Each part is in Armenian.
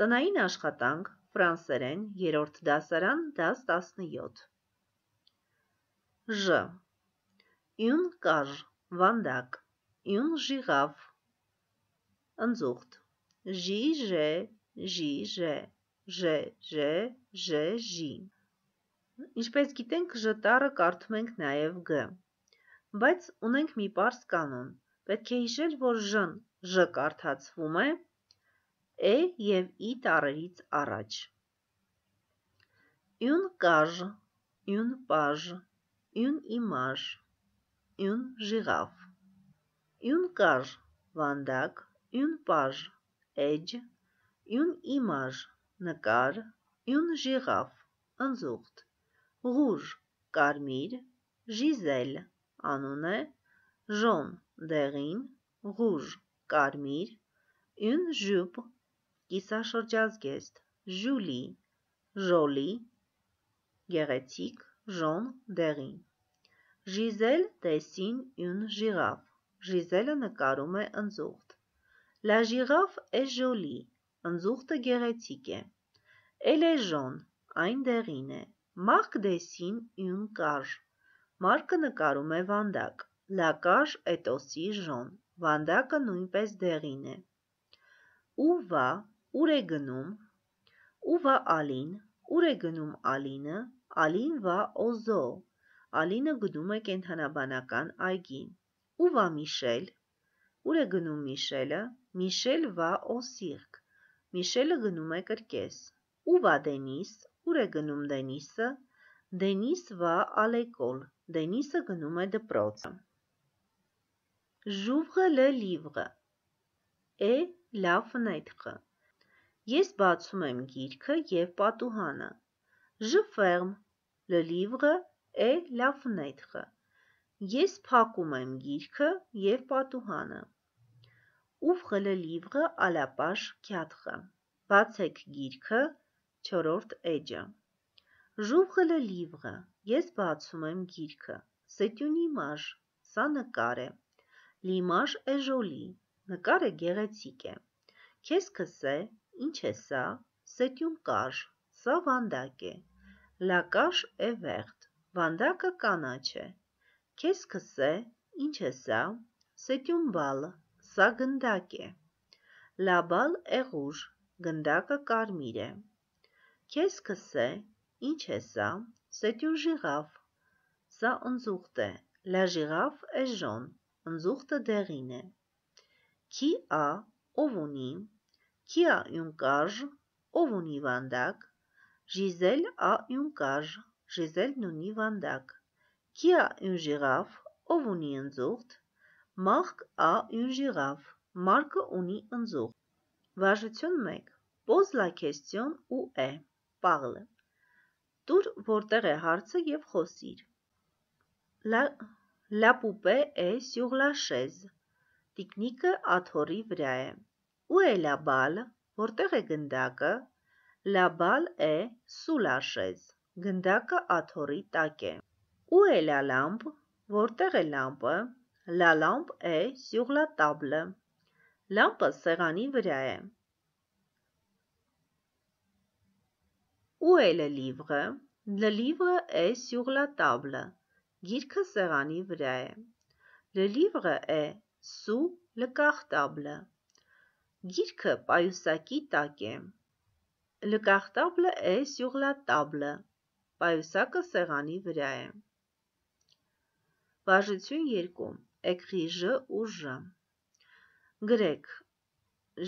Տնային աշխատանք, ֆրանսերեն, երրորդ դասարան, դաս 17։ Ժ. Յուն կար, վանդակ, յուն ժիղավ, ընձուղթ, ժի ժե, ժի ժե, ժե ժե, ժե ժի։ Ինչպես գիտենք, ժտարը կարդում ենք նաև գ։ Բայց ունենք մի պարս կանոն։ Պետք է հիշել, որ ժն ժ կարդացվում է է և ի տառերից առաջ։ Յուն կաժ, յուն պաժ, յուն իմաժ, յուն ժիղավ։ Յուն կաժ, վանդակ, յուն պաժ, էջ, յուն իմաժ, նկար, յուն ժիղավ, ընձուղթ, ղուժ, կարմիր, ժիզել, անուն է, ժոն, դեղին, ղուժ, կարմիր, յուն ժուպ, կիսաշրջազգեստ, ժյուլի, ժոլի, գեղեցիկ, ժոն, դեղին։ Ժիզել տեսին յուն ժիղավ։ Ժիզելը նկարում է ընձուղտ։ Լա ժիղավ է ժոլի, ընձուղտը գեղեցիկ է։ Էլ է ժոն, այն դեղին է։ Մարկ դեսին յուն կար։ Մարկը նկարում է վանդակ։ Լա կար է տոսի ժոն։ Վանդակը նույնպես դեղին է։ Ուվա Ուր է գնում։ Ուվա Ալին, ուր է գնում Ալինը։ Ալին վա Օզո։ Ալինը գնում է կենթանաբանական այգին։ Ուվա Միշել, ուր է գնում Միշելը։ Միշել վա Օսիրկ։ Միշելը գնում է կրկես։ Ուվա Դենիս, ուր է գնում Դենիսը։ Դենիս վա Ալեկոլ։ Դենիսը գնում է դպրոց։ Ժուվը լը լիվը։ Է լա ֆնետխը։ Ես բացում եմ գիրքը եւ պատուհանը։ Je ferme le livre et la fenêtre։ Ես փակում եմ գիրքը եւ պատուհանը։ Ouvrez le livre à la page 4։ Բացեք գիրքը 4-րդ էջը։ J'ouvre le livre։ Ես բացում եմ գիրքը։ C'est une image։ Սա նկար է։ L'image est jolie։ Նկարը գեղեցիկ է։ Qu'est-ce que c'est Ինչ է սա։ Սետյում կարժ, սա վանդակ է։ Լակաշ է վեղտ, վանդակը կանաչ է։ Քես քսե, ինչ է սա։ Սետյում բալ, սա գնդակ է։ Լաբալ էղուժ, գնդակը կարմիր է։ Քես քսե, ինչ է սա։ Սետյուն ժիղավ, սա ընձուղտ է։ Լա ժիղավ է ժոն, ընձուղտը դեղին է։ Քի ա, ով ունի, que há um carro, houve um Ivandak. Gisele há um carro, Gisele no Ivandak. Que há um girafe, houve um Enzucht. Mark há um girafe, Mark uni Enzucht. Վարժություն 1. Պոզլա քեստյոն ու է։ Պաղլը։ Դուր որտեղ է հարցը եւ խոսիր։ Լա La poupée est sur la chaise։ Տիկնիկը աթոռի վրա է։ Ու է լաբալ, որտեղ է գնդակը, լաբալ է սուլաշեզ, գնդակը աթորի տակ է։ Ու է լալամբ, որտեղ է լամպը, լալամբ է սյուղլատաբլը, լամպը սեղանի վրա է։ Ու է լլիվղը, լլիվղը է սյուղլատաբլը, գիրքը սեղանի վրա է։ Լլիվղը է սու լկախտաբլը, Գիրքը պայուսակի տակ է։ Լկախտաբլը է սյուղլատաբլը։ Պայուսակը սեղանի վրա է։ Բաժություն 2. Էկրիժը ու ժը։ Գրեք.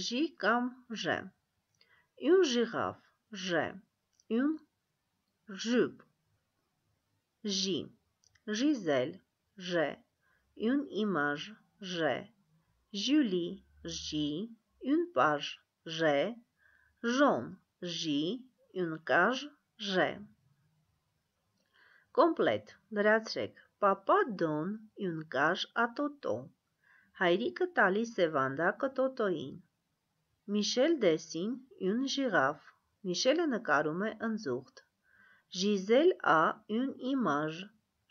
J կամ Ž։ Յուն ժիղավ, Ž։ Յուն ժուբ, J։ Gisel, J։ Յուն իմաժ, Ž։ Julie, J экипаж «Ж», жен «Ժ», յունկաժ «Ժ»։ Կոմպլետ լրացրեք պապա դոն յունկաժ ատոտո։ Հայրիկը տալիս է վանդակը տոտոին։ Միշել դեսին յուն ժիղավ։ Միշելը նկարում է ընձուղթ։ Ժիզել ա յուն իմաժ։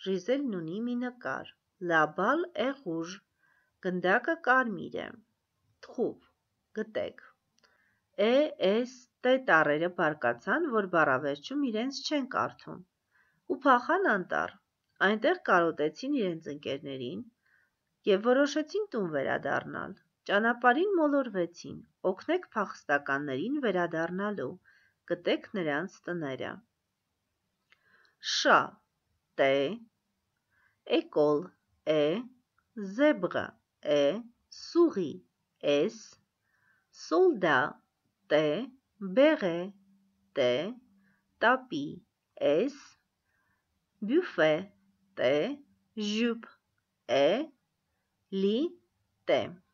Ժիզելն ունի մի նկար։ Լաբալ է ղուժ։ Գնդակը կարմիր է։ Թխուվ գտեք։ Է, էս, տե տառերը բարկացան, որ բառավերջում իրենց չեն կարդում։ Ու փախան անտառ։ Այնտեղ կարոտեցին իրենց ընկերներին եւ որոշեցին տուն վերադառնալ։ Ճանապարհին մոլորվեցին, օգնեք փախստականներին վերադառնալու, գտեք նրանց տները։ Շա, տե, էկոլ, է, զեբղը, է, սուղի, էս, soldat T, béret T, tapis es buffet T, jupe E, lit T.